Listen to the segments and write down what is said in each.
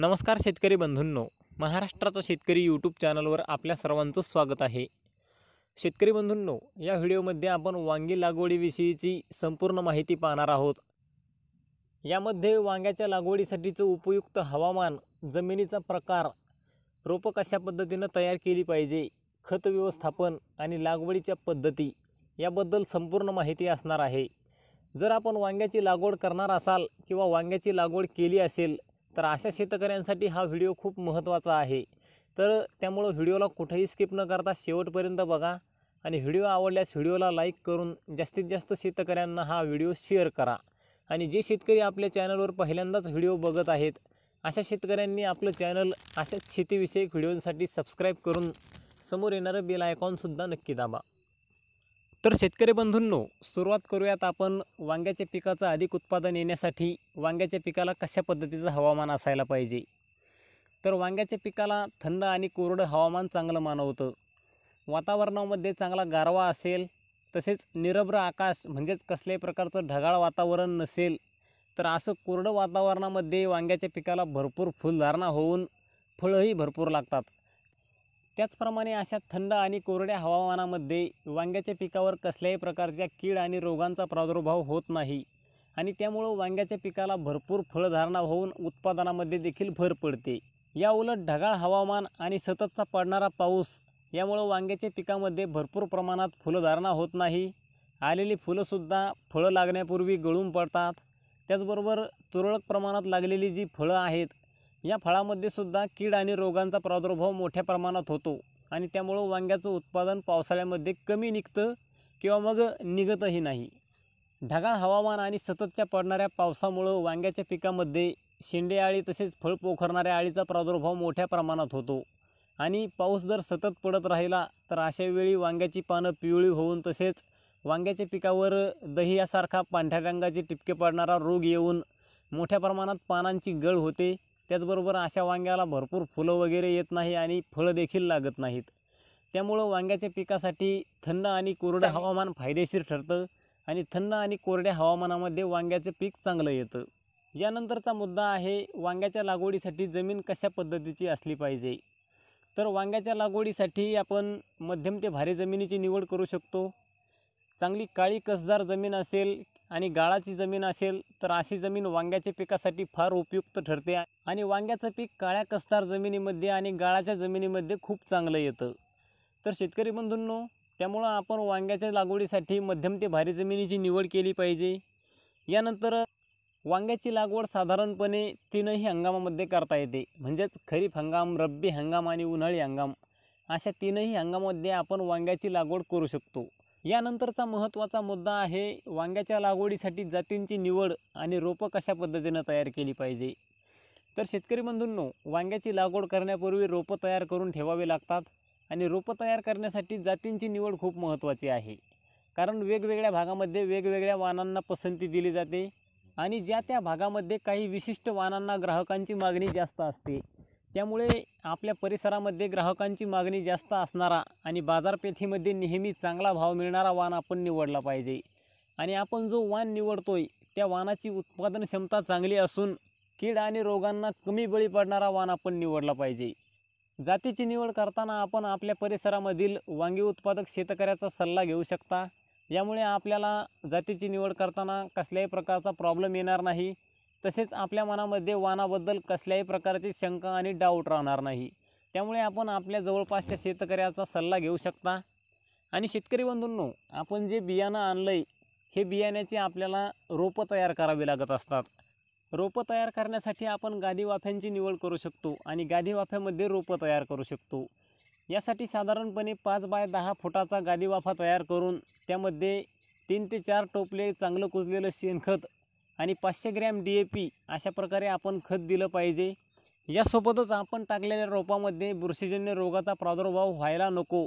नमस्कार शेतकरी बंधूंनो महाराष्ट्राचा शेतकरी यूट्यूब चॅनलवर आपल्या सर्वांचं स्वागत आहे शेतकरी बंधूंनो या व्हिडिओमध्ये आपण वांगी लागवडीविषयीची संपूर्ण माहिती पाहणार आहोत यामध्ये वांग्याच्या लागवडीसाठीचं उपयुक्त हवामान जमिनीचा प्रकार रोपं कशा पद्धतीनं तयार केली पाहिजे खत व्यवस्थापन आणि लागवडीच्या पद्धती याबद्दल संपूर्ण माहिती असणार आहे जर आपण वांग्याची लागवड करणार असाल किंवा वांग्याची लागवड केली असेल तर अशा शेतकऱ्यांसाठी हा व्हिडिओ खूप महत्त्वाचा आहे तर त्यामुळं व्हिडिओला कुठेही स्किप न करता शेवटपर्यंत बघा आणि व्हिडिओ आवडल्यास व्हिडिओला लाईक करून जास्तीत जास्त शेतकऱ्यांना हा व्हिडिओ शेअर करा आणि जे शेतकरी आपल्या चॅनलवर पहिल्यांदाच व्हिडिओ बघत आहेत अशा शेतकऱ्यांनी आपलं चॅनल अशाच शेतीविषयक व्हिडिओंसाठी सबस्क्राईब करून समोर येणारं बेल आयकॉनसुद्धा नक्की दाबा तर शेतकरी बंधूंनो सुरुवात करूयात आपण वांग्याच्या पिकाचं अधिक उत्पादन येण्यासाठी वांग्याच्या पिकाला कशा पद्धतीचं हवामान असायला पाहिजे तर वांग्याच्या पिकाला थंड आणि कोरडं हवामान चांगलं मानवतं वातावरणामध्ये चांगला गारवा असेल तसेच निरभ्र आकाश म्हणजेच कसल्याही प्रकारचं ढगाळ वातावरण नसेल तर असं कोरडं वातावरणामध्ये वांग्याच्या पिकाला भरपूर फुलधारणा होऊन फळंही भरपूर लागतात त्याचप्रमाणे अशा थंड आणि कोरड्या हवामानामध्ये वांग्याच्या पिकावर कसल्याही प्रकारच्या कीड आणि रोगांचा प्रादुर्भाव होत नाही आणि त्यामुळं वांग्याच्या पिकाला भरपूर फळधारणा होऊन उत्पादनामध्ये देखील भर पडते या उलट ढगाळ हवामान आणि सततचा पडणारा पाऊस यामुळं वांग्याच्या पिकामध्ये भरपूर प्रमाणात फुलधारणा होत नाही आलेली फुलंसुद्धा फळं लागण्यापूर्वी गळून पडतात त्याचबरोबर तुरळक प्रमाणात लागलेली जी फळं आहेत या फळामध्ये सुद्धा कीड आणि रोगांचा प्रादुर्भाव मोठ्या प्रमाणात होतो आणि त्यामुळं वांग्याचं उत्पादन पावसाळ्यामध्ये कमी निघतं किंवा मग निघतही नाही ढगाळ हवामान आणि सततच्या पडणाऱ्या पावसामुळं वांग्याच्या पिकामध्ये शेंडे आळी तसेच फळ पोखरणाऱ्या आळीचा प्रादुर्भाव मोठ्या प्रमाणात होतो आणि पाऊस जर सतत पडत राहिला तर अशावेळी वांग्याची पानं पिवळी होऊन तसेच वांग्याच्या पिकावर दही यासारखा पांढऱ्या रंगाचे टिपके पडणारा रोग येऊन मोठ्या प्रमाणात पानांची गळ होते त्याचबरोबर अशा वांग्याला भरपूर फुलं वगैरे येत नाही आणि फळं देखील लागत नाहीत त्यामुळं वांग्याच्या पिकासाठी थंड आणि कोरडं हवामान फायदेशीर ठरतं आणि थंड आणि कोरड्या हवामानामध्ये वांग्याचं पीक चांगलं येतं यानंतरचा मुद्दा आहे वांग्याच्या लागवडीसाठी जमीन कशा पद्धतीची असली पाहिजे तर वांग्याच्या लागवडीसाठी आपण मध्यम ते भारी जमिनीची निवड करू शकतो चांगली काळी कसदार जमीन असेल आणि गाळाची जमीन असेल तर अशी जमीन वांग्याच्या पिकासाठी फार उपयुक्त ठरते आणि वांग्याचं पीक काळ्या कस्तार जमिनीमध्ये आणि गाळाच्या जमिनीमध्ये खूप चांगलं येतं तर शेतकरी बंधूंनो त्यामुळं आपण वांग्याच्या लागवडीसाठी मध्यम ते भारी जमिनीची निवड केली पाहिजे यानंतर वांग्याची लागवड साधारणपणे तीनही हंगामामध्ये करता येते म्हणजेच खरीप हंगाम रब्बी हंगाम आणि उन्हाळी हंगाम अशा तीनही हंगामामध्ये आपण वांग्याची लागवड करू शकतो यानंतरचा महत्त्वाचा मुद्दा आहे वांग्याच्या लागवडीसाठी जातींची निवड आणि रोपं कशा पद्धतीनं तयार केली पाहिजे तर शेतकरी बंधूंनो वांग्याची लागवड करण्यापूर्वी रोपं तयार करून ठेवावी लागतात आणि रोपं तयार करण्यासाठी जातींची निवड खूप महत्त्वाची आहे कारण वेगवेगळ्या भागामध्ये वेगवेगळ्या वाणांना पसंती दिली जाते आणि ज्या त्या भागामध्ये काही विशिष्ट वाणांना ग्राहकांची मागणी जास्त असते त्यामुळे आपल्या परिसरामध्ये ग्राहकांची मागणी जास्त असणारा आणि बाजारपेठेमध्ये नेहमी चांगला भाव मिळणारा वाण आपण निवडला पाहिजे आणि आपण जो वाण निवडतो आहे त्या वानाची उत्पादन क्षमता चांगली असून कीड आणि रोगांना कमी बळी पडणारा वाण आपण निवडला पाहिजे जातीची निवड करताना आपण आपल्या परिसरामधील वांगी उत्पादक शेतकऱ्याचा सल्ला घेऊ शकता यामुळे आपल्याला जातीची निवड करताना कसल्याही प्रकारचा प्रॉब्लेम येणार नाही तसेच आपल्या मनामध्ये वानाबद्दल कसल्याही प्रकारची शंका आणि डाऊट राहणार नाही त्यामुळे आपण आपल्या जवळपासच्या शेतकऱ्याचा सल्ला घेऊ शकता आणि शेतकरी बंधूंनो आपण जे बियाणं आणलं आहे हे बियाण्याचे आपल्याला रोपं तयार करावी लागत असतात रोपं तयार करण्यासाठी आपण गादीवाफ्यांची निवड करू शकतो आणि गादीवाफ्यामध्ये रोपं तयार करू शकतो यासाठी साधारणपणे पाच बाय दहा फुटाचा गादीवाफा तयार करून त्यामध्ये तीन ते चार टोपले चांगलं कुजलेलं शेणखत आणि पाचशे ग्रॅम डी ए पी अशा प्रकारे आपण खत दिलं पाहिजे यासोबतच आपण टाकलेल्या रोपामध्ये बुरशीजन्य रोगाचा प्रादुर्भाव व्हायला नको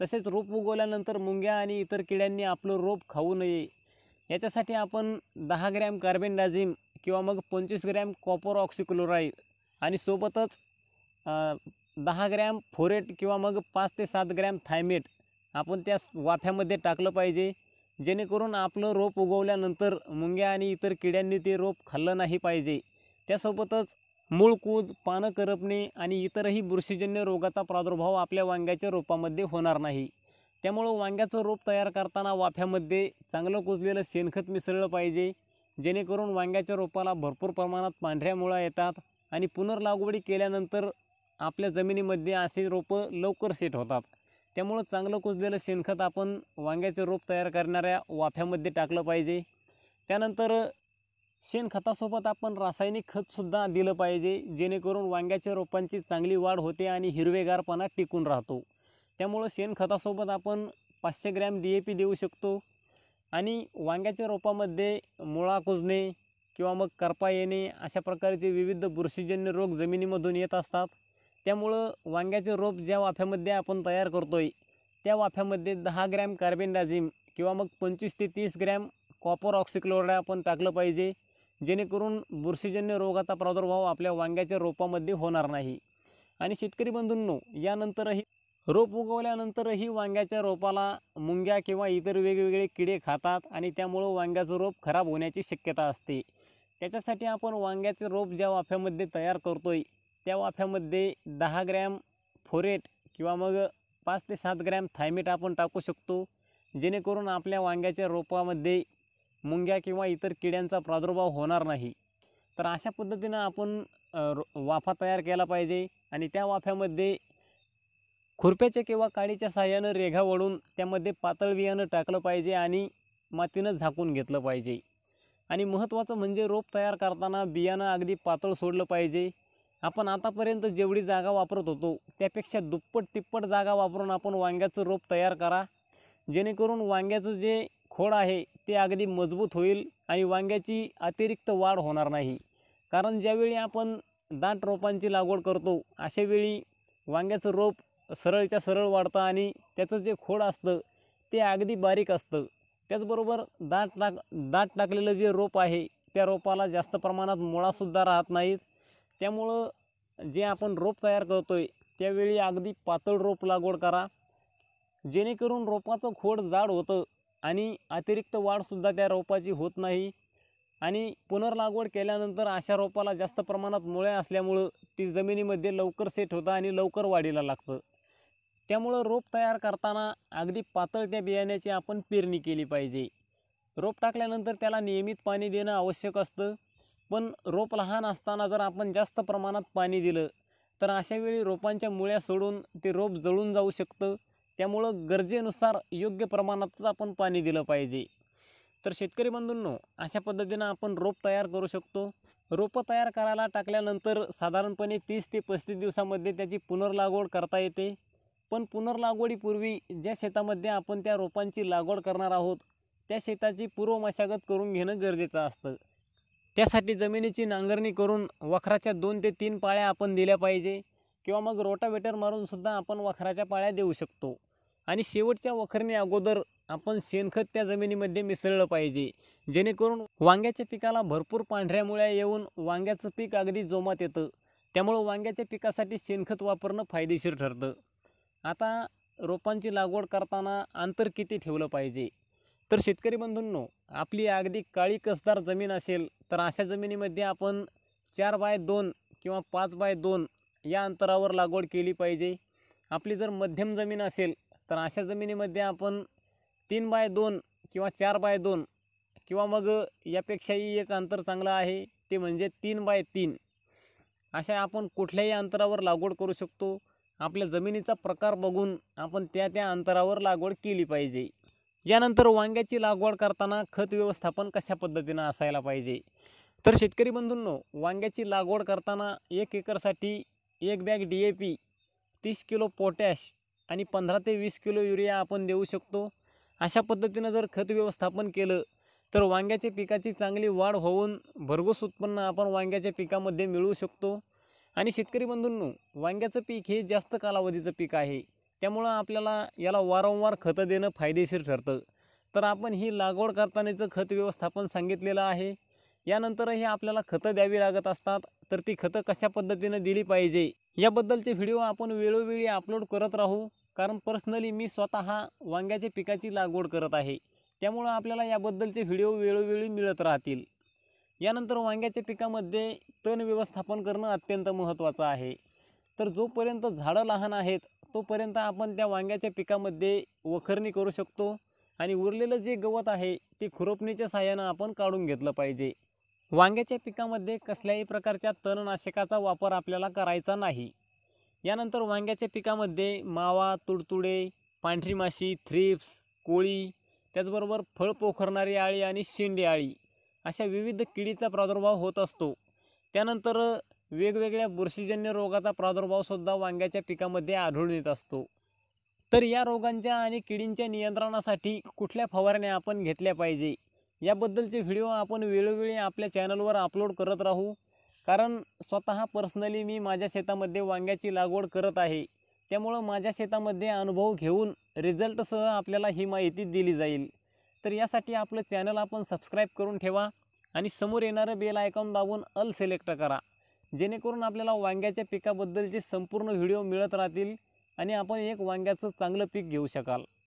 तसेच रोप उगवल्यानंतर मुंग्या आणि इतर किड्यांनी आपलं रोप खाऊ नये याच्यासाठी आपण दहा ग्रॅम डाझिम किंवा मग पंचवीस ग्रॅम कॉपर ऑक्सिक्लोराईड आणि सोबतच दहा ग्रॅम फोरेट किंवा मग पाच ते सात ग्रॅम थायमेट आपण त्या वाफ्यामध्ये टाकलं पाहिजे जेणेकरून आपलं रोप उगवल्यानंतर मुंग्या आणि इतर किड्यांनी ते रोप खाल्लं नाही पाहिजे त्यासोबतच कूज पानं करपणे आणि इतरही बुरशीजन्य रोगाचा प्रादुर्भाव आपल्या वांग्याच्या रोपामध्ये होणार नाही त्यामुळं वांग्याचं रोप तयार करताना वाफ्यामध्ये चांगलं कुजलेलं शेणखत मिसळलं पाहिजे जेणेकरून वांग्याच्या रोपाला भरपूर प्रमाणात पांढऱ्या मुळा येतात आणि पुनर्लागवडी केल्यानंतर आपल्या जमिनीमध्ये असे रोपं लवकर सेट होतात त्यामुळं चांगलं कुजलेलं शेणखत आपण वांग्याचे रोप तयार करणाऱ्या वाफ्यामध्ये टाकलं पाहिजे त्यानंतर शेणखतासोबत आपण रासायनिक खतसुद्धा दिलं पाहिजे जेणेकरून वांग्याच्या रोपांची चांगली वाढ होते आणि हिरवेगारपणा टिकून राहतो त्यामुळं शेणखतासोबत आपण पाचशे ग्रॅम डी ए पी देऊ शकतो आणि वांग्याच्या रोपामध्ये मुळा कुजणे किंवा मग करपा येणे अशा प्रकारचे विविध बुरशीजन्य रोग जमिनीमधून येत असतात त्यामुळं वांग्याचे रोप ज्या वाफ्यामध्ये आपण तयार करतो आहे त्या वाफ्यामध्ये दहा ग्रॅम डाझिम किंवा मग पंचवीस ते तीस ग्रॅम कॉपर ऑक्सिक्लोराईड आपण टाकलं पाहिजे जेणेकरून बुरशीजन्य रोगाचा प्रादुर्भाव आपल्या वांग्याच्या रोपामध्ये होणार नाही आणि शेतकरी बंधूंनो यानंतरही रोप उगवल्यानंतरही वांग्याच्या रोपाला मुंग्या किंवा इतर वेगवेगळे किडे खातात आणि त्यामुळं वांग्याचं रोप खराब होण्याची शक्यता असते त्याच्यासाठी आपण वांग्याचे रोप ज्या वाफ्यामध्ये तयार करतोय त्या वाफ्यामध्ये दहा ग्रॅम फोरेट किंवा मग पाच ते सात ग्रॅम थायमेट आपण टाकू शकतो जेणेकरून आपल्या वांग्याच्या रोपामध्ये मुंग्या किंवा इतर किड्यांचा प्रादुर्भाव होणार नाही तर अशा पद्धतीनं आपण रो वाफा तयार केला पाहिजे आणि त्या वाफ्यामध्ये खुरप्याच्या किंवा काडीच्या सहाय्यानं रेघा वळून त्यामध्ये पातळ बियाणं टाकलं पाहिजे आणि मातीनं झाकून घेतलं पाहिजे आणि महत्त्वाचं म्हणजे रोप तयार करताना बियाणं अगदी पातळ सोडलं पाहिजे आपण आतापर्यंत जेवढी जागा वापरत होतो त्यापेक्षा दुप्पट तिप्पट जागा वापरून आपण वांग्याचं रोप तयार करा जेणेकरून वांग्याचं जे खोड आहे ते अगदी मजबूत होईल आणि वांग्याची अतिरिक्त वाढ होणार नाही कारण ज्यावेळी आपण दाट रोपांची लागवड करतो अशावेळी वांग्याचं रोप सरळच्या सरळ वाढतं आणि त्याचं जे खोड असतं ते अगदी बारीक असतं त्याचबरोबर दाट टाक दाट टाकलेलं जे रोप आहे त्या रोपाला जास्त प्रमाणात मुळासुद्धा राहत नाहीत त्यामुळं जे आपण रोप तयार करतो आहे त्यावेळी अगदी पातळ रोप लागवड करा जेणेकरून रोपाचं खोड जाड होतं आणि अतिरिक्त वाढसुद्धा त्या रोपाची होत नाही आणि पुनर्लागवड केल्यानंतर अशा रोपाला जास्त प्रमाणात मुळे असल्यामुळं ती जमिनीमध्ये लवकर सेट होतं आणि लवकर वाढीला लागतं त्यामुळं रोप तयार करताना अगदी पातळ त्या बियाण्याची आपण पेरणी केली पाहिजे रोप टाकल्यानंतर त्याला नियमित पाणी देणं आवश्यक असतं पण रोप लहान असताना जर आपण जास्त प्रमाणात पाणी दिलं तर अशा वेळी रोपांच्या मुळ्या सोडून ते रोप जळून जाऊ शकतं त्यामुळं गरजेनुसार योग्य प्रमाणातच आपण पाणी दिलं पाहिजे तर शेतकरी बंधूंनो अशा पद्धतीनं आपण रोप तयार करू शकतो रोपं तयार करायला टाकल्यानंतर साधारणपणे तीस ते पस्तीस दिवसामध्ये त्याची पुनर्लागवड करता येते पण पुनर्लागवडीपूर्वी ज्या शेतामध्ये आपण त्या रोपांची लागवड करणार आहोत त्या शेताची पूर्व मशागत करून घेणं गरजेचं असतं त्यासाठी जमिनीची नांगरणी करून वखराच्या दोन ते तीन पाळ्या आपण दिल्या पाहिजे किंवा मग रोटावेटर मारूनसुद्धा आपण वखराच्या पाळ्या देऊ शकतो आणि शेवटच्या वखरणी अगोदर आपण शेणखत त्या जमिनीमध्ये मिसळलं पाहिजे जेणेकरून वांग्याच्या पिकाला भरपूर पांढऱ्यामुळे येऊन वांग्याचं पीक अगदी जोमात येतं त्यामुळं वांग्याच्या पिकासाठी शेणखत वापरणं फायदेशीर ठरतं आता रोपांची लागवड करताना अंतर किती ठेवलं पाहिजे तर शेतकरी बंधूंनो आपली अगदी काळी कसदार जमीन असेल तर अशा जमिनीमध्ये आपण चार बाय दोन किंवा पाच बाय दोन या अंतरावर लागवड केली पाहिजे आपली जर मध्यम जमीन असेल तर अशा जमिनीमध्ये आपण तीन बाय दोन किंवा चार बाय दोन किंवा मग यापेक्षाही एक अंतर चांगलं आहे ते म्हणजे तीन बाय तीन अशा आपण कुठल्याही अंतरावर लागवड करू शकतो आपल्या जमिनीचा प्रकार बघून आपण त्या त्या अंतरावर लागवड केली पाहिजे यानंतर वांग्याची लागवड करताना खत व्यवस्थापन कशा पद्धतीनं असायला पाहिजे तर शेतकरी बंधूंनो वांग्याची लागवड करताना एक एकरसाठी एक बॅग डी ए पी तीस किलो पोटॅश आणि पंधरा ते वीस किलो युरिया आपण देऊ शकतो अशा पद्धतीनं जर खत व्यवस्थापन केलं तर वांग्याच्या पिकाची चांगली वाढ होऊन भरघोस उत्पन्न आपण वांग्याच्या पिकामध्ये मिळवू शकतो आणि शेतकरी बंधूंनो वांग्याचं पीक हे जास्त कालावधीचं पीक आहे त्यामुळं आपल्याला याला वारंवार खतं देणं फायदेशीर ठरतं तर आपण ही लागवड करतानाचं खत व्यवस्थापन सांगितलेलं आहे यानंतरही आपल्याला खतं द्यावी लागत असतात तर ती खतं कशा पद्धतीनं दिली पाहिजे याबद्दलचे व्हिडिओ आपण वेळोवेळी अपलोड करत राहू कारण पर्सनली मी स्वतः वांग्याच्या पिकाची लागवड करत आहे त्यामुळं आपल्याला याबद्दलचे व्हिडिओ वेळोवेळी मिळत राहतील यानंतर वांग्याच्या पिकामध्ये तण व्यवस्थापन करणं अत्यंत महत्त्वाचं आहे तर जोपर्यंत झाडं लहान आहेत तोपर्यंत आपण त्या वांग्याच्या पिकामध्ये वखरणी करू शकतो आणि उरलेलं जे गवत आहे ते खुरपणीच्या सहाय्यानं आपण काढून घेतलं पाहिजे वांग्याच्या पिकामध्ये कसल्याही प्रकारच्या तणनाशकाचा वापर आपल्याला करायचा नाही यानंतर वांग्याच्या पिकामध्ये मावा तुडतुडे पांढरी माशी थ्रिप्स कोळी त्याचबरोबर फळ पोखरणारी आळी आणि शेंडी आळी अशा विविध किडीचा प्रादुर्भाव होत असतो त्यानंतर वेगवेगळ्या बुरशीजन्य रोगाचा प्रादुर्भावसुद्धा वांग्याच्या पिकामध्ये आढळून येत असतो तर या रोगांच्या आणि किडींच्या नियंत्रणासाठी कुठल्या फवारण्या आपण घेतल्या पाहिजे याबद्दलचे व्हिडिओ आपण वेळोवेळी आपल्या चॅनलवर अपलोड करत राहू कारण स्वतः पर्सनली मी माझ्या शेतामध्ये वांग्याची लागवड करत आहे त्यामुळं माझ्या शेतामध्ये अनुभव घेऊन रिझल्टसह आपल्याला ही माहिती दिली जाईल तर यासाठी आपलं चॅनल आपण सबस्क्राईब करून ठेवा आणि समोर येणारं बेल आयकॉन दाबून अल सिलेक्ट करा जेणेकरून आपल्याला वांग्याच्या पिकाबद्दलचे संपूर्ण व्हिडिओ मिळत राहतील आणि आपण एक वांग्याचं चांगलं पीक घेऊ शकाल